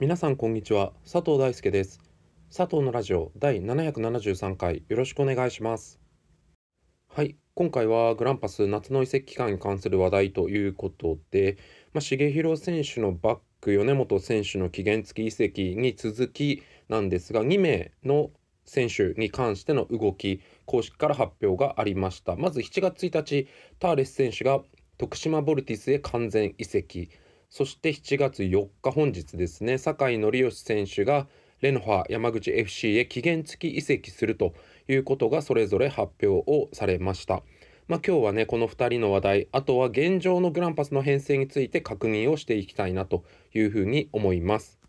皆さんこんにちは佐藤大輔です佐藤のラジオ第773回よろしくお願いしますはい今回はグランパス夏の移籍期間に関する話題ということで、まあ、重弘選手のバック米本選手の期限付き移籍に続きなんですが2名の選手に関しての動き公式から発表がありましたまず7月1日ターレス選手が徳島ボルティスへ完全移籍そして7月4日本日ですね、酒井則義選手がレノファ山口 FC へ期限付き移籍するということがそれぞれ発表をされました。まあ、今日はね、この2人の話題、あとは現状のグランパスの編成について確認をしていきたいなというふうに思います。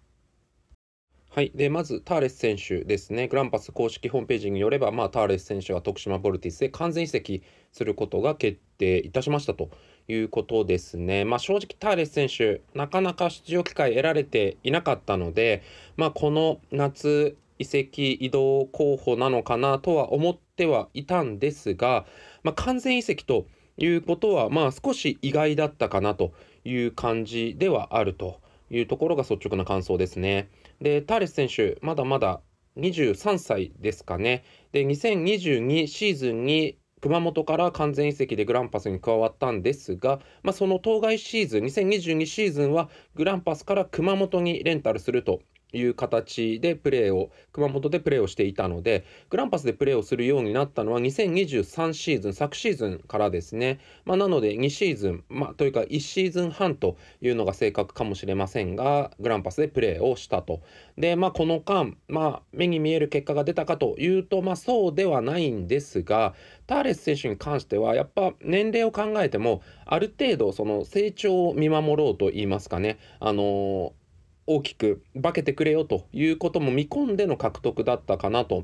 はい、でまずターレス選手ですね、グランパス公式ホームページによれば、まあ、ターレス選手は徳島ボルティスへ完全移籍することが決定いたしましたということですね。まあ、正直ターレス選手、なかなか出場機会得られていなかったので、まあ、この夏、移籍移動候補なのかなとは思ってはいたんですが、まあ、完全移籍ということは、まあ、少し意外だったかなという感じではあるというところが率直な感想ですね。で、ターレス選手、まだまだ23歳ですかね。で、2022シーズンに熊本から完全移籍でグランパスに加わったんですが、まあ、その当該シーズン2022シーズンはグランパスから熊本にレンタルするという形でプレーを熊本でプレーをしていたのでグランパスでプレーをするようになったのは2023シーズン昨シーズンからですね、まあ、なので2シーズン、まあ、というか1シーズン半というのが正確かもしれませんがグランパスでプレーをしたとで、まあ、この間、まあ、目に見える結果が出たかというと、まあ、そうではないんですがターレス選手に関してはやっぱ年齢を考えてもある程度その成長を見守ろうと言いますかねあのー大きく化けてくれよということも見込んでの獲得だったかなと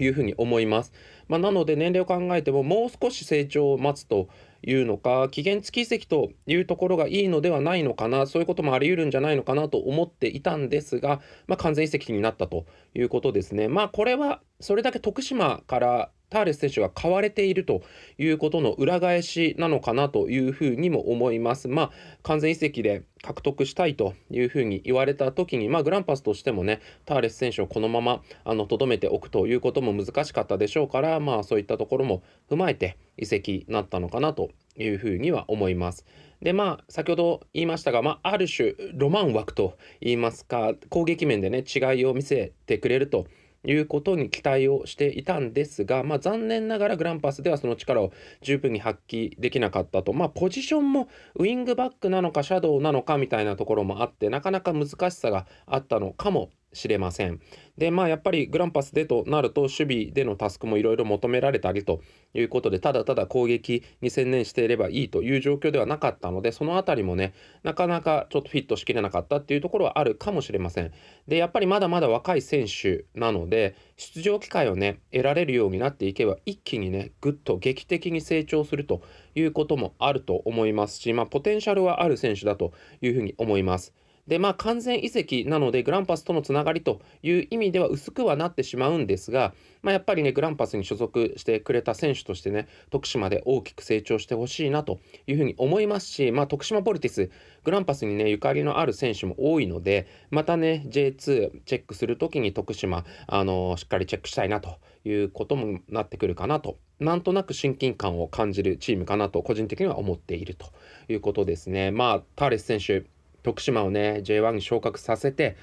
いうふうに思います。まあ、なので年齢を考えてももう少し成長を待つというのか期限付き移籍というところがいいのではないのかなそういうこともありうるんじゃないのかなと思っていたんですが、まあ、完全移籍になったということですね。まあこれはそれだけ徳島からターレス選手が買われているということの裏返しなのかなというふうにも思います。まあ、完全移籍で獲得したいというふうに言われた時に、まあ、グランパスとしてもね、ターレス選手をこのままとどめておくということも難しかったでしょうから、まあ、そういったところも踏まえて移籍になったのかなというふうには思います。でまあ先ほど言いましたが、まあ、ある種ロマン枠と言いますか攻撃面でね違いを見せてくれるということに期待をしていたんですが、まあ、残念ながらグランパスではその力を十分に発揮できなかったと、まあ、ポジションもウイングバックなのかシャドウなのかみたいなところもあってなかなか難しさがあったのかもしれません。で、まあやっぱりグランパスでとなると守備でのタスクもいろいろ求められたりということで、ただただ攻撃に専念していればいいという状況ではなかったので、その辺りもね、なかなかちょっとフィットしきれなかったっていうところはあるかもしれません。で、やっぱりまだまだ若い選手なので、出場機会をね、得られるようになっていけば、一気にね、ぐっと劇的に成長するということもあると思いますし、まあポテンシャルはある選手だというふうに思います。で、まあ、完全移籍なので、グランパスとのつながりという意味では薄くはなってしまうんですが、まあ、やっぱりね、グランパスに所属してくれた選手としてね、徳島で大きく成長してほしいなというふうに思いますし、まあ、徳島ポルティス、グランパスにね、ゆかりのある選手も多いので、またね、J2 チェックするときに徳島、あのしっかりチェックしたいなということもなってくるかなとなんとなく親近感を感じるチームかなと個人的には思っているということですね。まあ、ターレス選手徳島をね、J1 に昇格させて、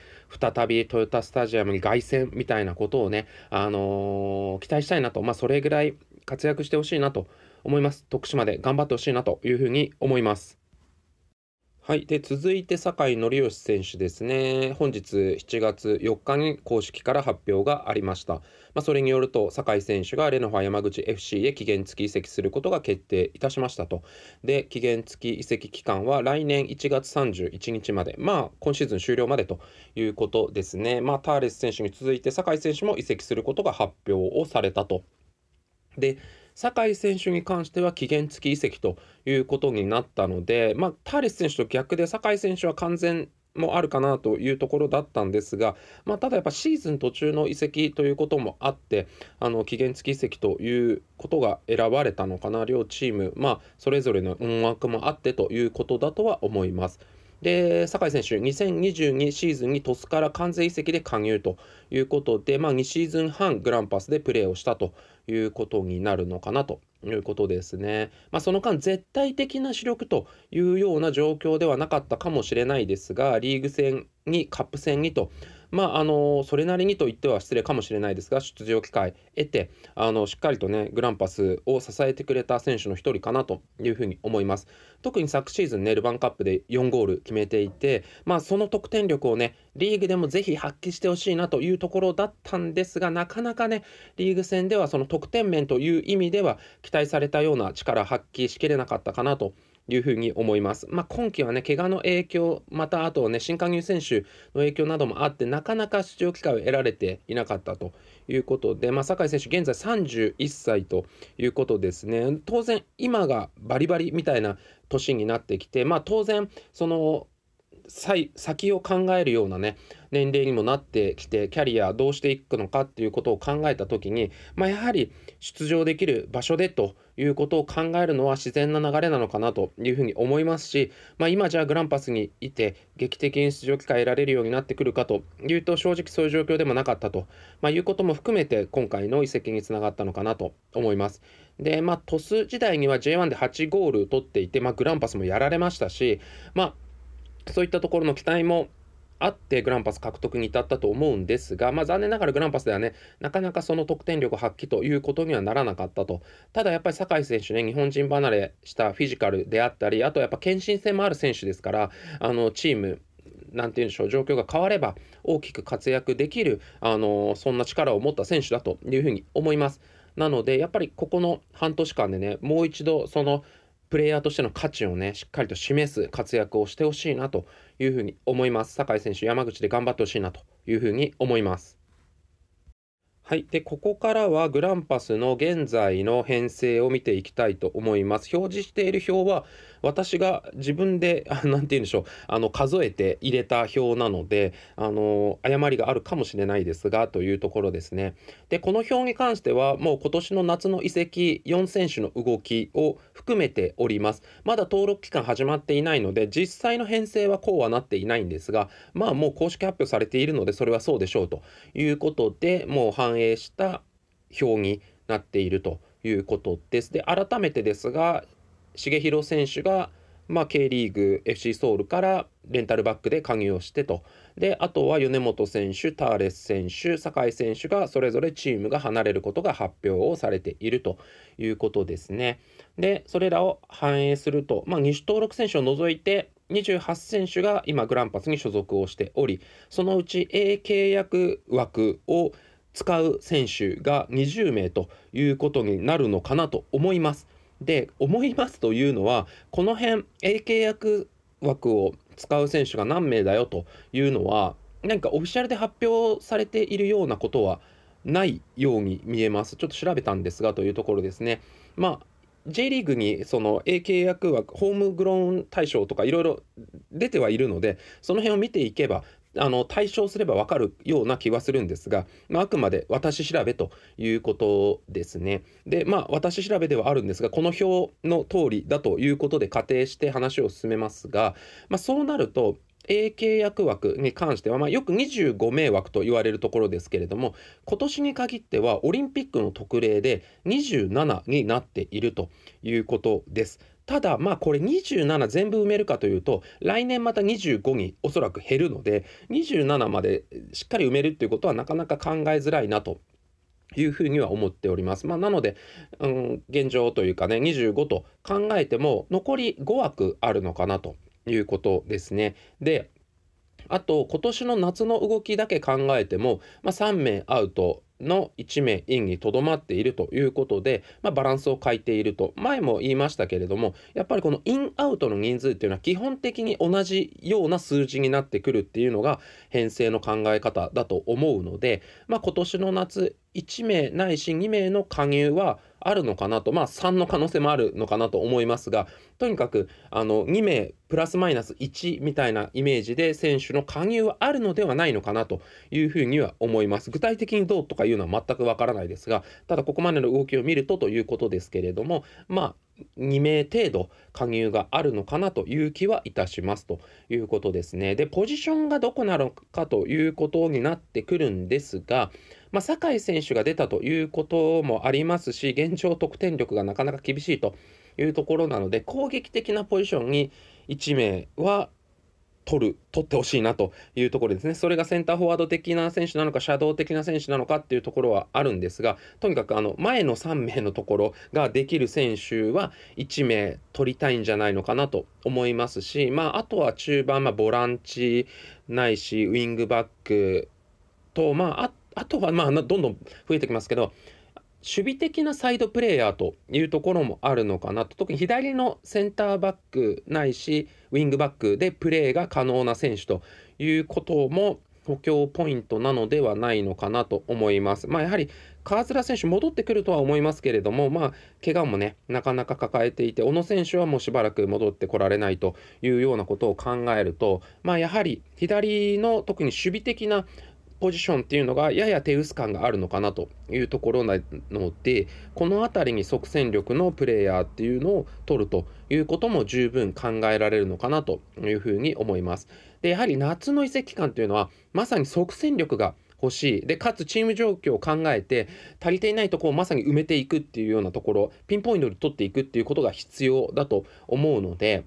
再びトヨタスタジアムに凱旋みたいなことをね、あのー、期待したいなと、まあ、それぐらい活躍してほしいなと思います。徳島で頑張ってほしいなというふうに思います。はい。で、続いて、酒井則義選手ですね。本日7月4日に公式から発表がありました。まあ、それによると、酒井選手がレノファ山口 FC へ期限付き移籍することが決定いたしましたと。で、期限付き移籍期間は来年1月31日まで。まあ、今シーズン終了までということですね。まあ、ターレス選手に続いて、酒井選手も移籍することが発表をされたと。で、酒井選手に関しては期限付き移籍ということになったので、まあ、ターレス選手と逆で酒井選手は完全もあるかなというところだったんですが、まあ、ただやっぱシーズン途中の移籍ということもあってあの期限付き移籍ということが選ばれたのかな両チーム、まあ、それぞれの思惑もあってということだとは思います。で、酒井選手、2022シーズンに鳥栖から完全移籍で加入ということで、まあ、2シーズン半グランパスでプレーをしたということになるのかなということですね。まあ、その間、絶対的な主力というような状況ではなかったかもしれないですが、リーグ戦に、カップ戦にとまああのそれなりにと言っては失礼かもしれないですが出場機会得てあのしっかりとねグランパスを支えてくれた選手の一人かなというふうに思います特に昨シーズンねルヴァンカップで4ゴール決めていてまあその得点力をねリーグでもぜひ発揮してほしいなというところだったんですがなかなかねリーグ戦ではその得点面という意味では期待されたような力発揮しきれなかったかなというふうに思います。まあ、今季はね、怪我の影響、またあとね、新加入選手の影響などもあって、なかなか出場機会を得られていなかったということで、まあ、酒井選手、現在31歳ということですね。当然、今がバリバリみたいな年になってきて、まあ、当然、その、先を考えるようなね年齢にもなってきてキャリアどうしていくのかっていうことを考えた時に、まあ、やはり出場できる場所でということを考えるのは自然な流れなのかなというふうに思いますし、まあ、今じゃあグランパスにいて劇的に出場機会得られるようになってくるかというと正直そういう状況でもなかったと、まあ、いうことも含めて今回の移籍につながったのかなと思います。でまあ、トス時代には J1 で8ゴール取っていて、まあ、グランパスもやられましたし、まあ、そういったところの期待もあってグランパス獲得に至ったと思うんですが、まあ、残念ながらグランパスではねなかなかその得点力発揮ということにはならなかったとただやっぱり酒井選手ね日本人離れしたフィジカルであったりあとやっぱ献身性もある選手ですからあのチームなんて言うんでしょう状況が変われば大きく活躍できるあのそんな力を持った選手だというふうに思います。なのでやっぱりここの半年間でねもう一度そのプレイヤーとしての価値をね、しっかりと示す活躍をしてほしいなというふうに思います。酒井選手、山口で頑張ってほしいなというふうに思います。はい。で、ここからはグランパスの現在の編成を見ていきたいと思います。表示している表は、私が自分で何て言うんでしょうあの数えて入れた表なのであの誤りがあるかもしれないですがというところですね。でこの表に関してはもう今年の夏の移籍4選手の動きを含めております。まだ登録期間始まっていないので実際の編成はこうはなっていないんですがまあもう公式発表されているのでそれはそうでしょうということでもう反映した表になっているということです。で改めてですが重弘選手が、まあ、K リーグ FC ソウルからレンタルバックで加入をしてとであとは米本選手ターレス選手酒井選手がそれぞれチームが離れることが発表をされているということですねでそれらを反映すると、まあ、2種登録選手を除いて28選手が今グランパスに所属をしておりそのうち A 契約枠を使う選手が20名ということになるのかなと思います。で思いますというのはこの辺 A 契約枠を使う選手が何名だよというのはなんかオフィシャルで発表されているようなことはないように見えますちょっと調べたんですがというところですね。まあ J リーグにその A 契約枠ホームグローン対象とかいろいろ出てはいるのでその辺を見ていけばあの対象すればわかるような気はするんですが、まあ、あくまで私調べということですね。でまあ私調べではあるんですがこの表の通りだということで仮定して話を進めますが、まあ、そうなると A 契約枠に関しては、まあ、よく25名枠と言われるところですけれども今年に限ってはオリンピックの特例で27になっているということです。ただまあこれ27全部埋めるかというと来年また25におそらく減るので27までしっかり埋めるっていうことはなかなか考えづらいなというふには思っております。まあ、なので、うん、現状というかね25と考えても残り5枠あるのかなということですね。であと今年の夏の動きだけ考えても、まあ、3名アウトの1名員にとどまっているということで、まあ、バランスを変えていると前も言いましたけれどもやっぱりこのインアウトの人数っていうのは基本的に同じような数字になってくるっていうのが編成の考え方だと思うので、まあ、今年の夏1名ないし2名の加入はあるのかなと、まあ、3の可能性もあるのかなと思いますが、とにかくあの2名プラスマイナス1みたいなイメージで選手の加入はあるのではないのかなというふうには思います。具体的にどうとかいうのは全くわからないですが、ただここまでの動きを見るとということですけれども、まあ、2名程度加入があるのかなという気はいたしますということですね。で、ポジションがどこなのかということになってくるんですが、まあ、酒井選手が出たということもありますし、現状得点力がなかなか厳しいというところなので、攻撃的なポジションに1名は取る、取ってほしいなというところですね。それがセンターフォワード的な選手なのか、シャドウ的な選手なのかっていうところはあるんですが、とにかくあの前の3名のところができる選手は1名取りたいんじゃないのかなと思いますし、まあ、あとは中盤、まあ、ボランチないし、ウィングバックと、まあ、あとはまあどんどん増えてきますけど、守備的なサイドプレーヤーというところもあるのかなと特に左のセンターバックないしウィングバックでプレーが可能な選手ということも補強ポイントなのではないのかなと思います。まあ、やはり川面選手戻ってくるとは思いますけれども、まあ、怪我もね、なかなか抱えていて、小野選手はもうしばらく戻ってこられないというようなことを考えると、まあ、やはり左の特に守備的なポジションっていうのがやや手薄感があるのかなというところなのでこの辺りに即戦力のプレイヤーっていうのを取るということも十分考えられるのかなというふうに思います。でやはり夏の移籍期間というのはまさに即戦力が欲しいでかつチーム状況を考えて足りていないとこをまさに埋めていくっていうようなところピンポイントで取っていくっていうことが必要だと思うので、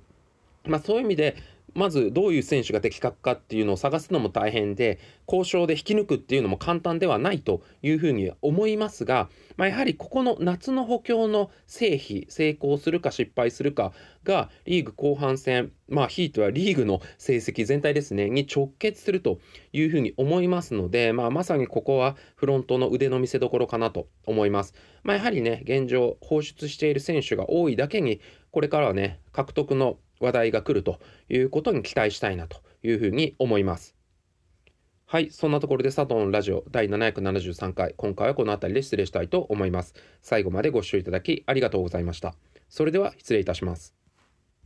まあ、そういう意味でまずどういう選手が的確かっていうのを探すのも大変で交渉で引き抜くっていうのも簡単ではないというふうに思いますが、まあ、やはりここの夏の補強の成否成功するか失敗するかがリーグ後半戦まあひいてはリーグの成績全体ですねに直結するというふうに思いますので、まあ、まさにここはフロントの腕の見せどころかなと思います。まあ、やはりね現状放出している選手が多いだけにこれからはね獲得の話題が来るということに期待したいなというふうに思います。はい、そんなところで佐藤のラジオ第773回、今回はこの辺りで失礼したいと思います。最後までご視聴いただきありがとうございました。それでは失礼いたします。